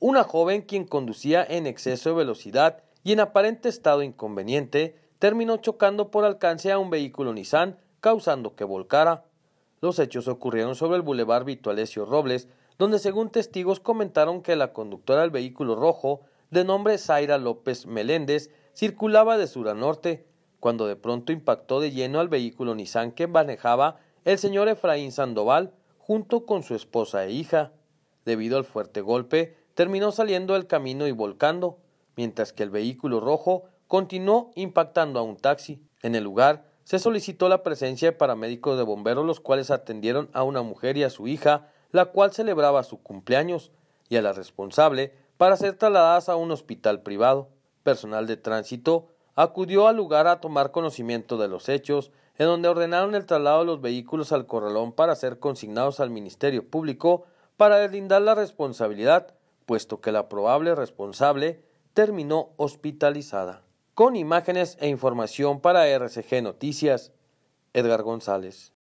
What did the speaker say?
Una joven quien conducía en exceso de velocidad y en aparente estado inconveniente terminó chocando por alcance a un vehículo Nissan, causando que volcara. Los hechos ocurrieron sobre el bulevar Vitualesio Robles, donde según testigos comentaron que la conductora del vehículo rojo, de nombre Zaira López Meléndez, circulaba de sur a norte, cuando de pronto impactó de lleno al vehículo Nissan que manejaba el señor Efraín Sandoval junto con su esposa e hija. Debido al fuerte golpe, terminó saliendo del camino y volcando, mientras que el vehículo rojo continuó impactando a un taxi. En el lugar se solicitó la presencia de paramédicos de bomberos los cuales atendieron a una mujer y a su hija, la cual celebraba su cumpleaños, y a la responsable para ser trasladadas a un hospital privado. Personal de tránsito acudió al lugar a tomar conocimiento de los hechos, en donde ordenaron el traslado de los vehículos al corralón para ser consignados al Ministerio Público para deslindar la responsabilidad puesto que la probable responsable terminó hospitalizada. Con imágenes e información para RCG Noticias, Edgar González.